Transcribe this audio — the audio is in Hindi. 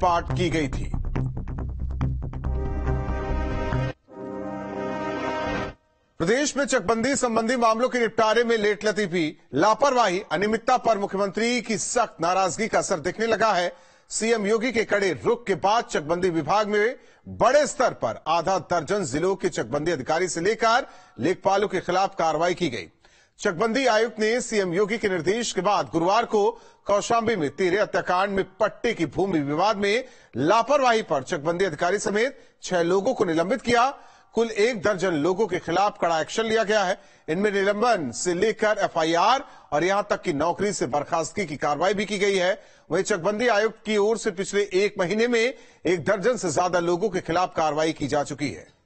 लूटपाट की गई थी प्रदेश में चकबंदी संबंधी मामलों के निपटारे में लेट लतीफी लापरवाही अनियमितता पर मुख्यमंत्री की सख्त नाराजगी का असर दिखने लगा है सीएम योगी के कड़े रुख के बाद चकबंदी विभाग में बड़े स्तर पर आधा दर्जन जिलों के चकबंदी अधिकारी से लेकर लेखपालों के खिलाफ कार्रवाई की गई चकबंदी आयुक्त ने सीएम योगी के निर्देश के बाद गुरुवार को कौशाम्बी में तेरे हत्याकांड में पट्टे की भूमि विवाद में लापरवाही पर चकबंदी अधिकारी समेत छह लोगों को निलंबित किया कुल एक दर्जन लोगों के खिलाफ कड़ा एक्शन लिया गया है इनमें निलंबन से लेकर एफआईआर और यहां तक कि नौकरी से बर्खास्तगी की कार्रवाई भी की गई है वहीं चकबंदी आयुक्त की ओर से पिछले एक महीने में एक दर्जन से ज्यादा लोगों के खिलाफ कार्रवाई की जा चुकी है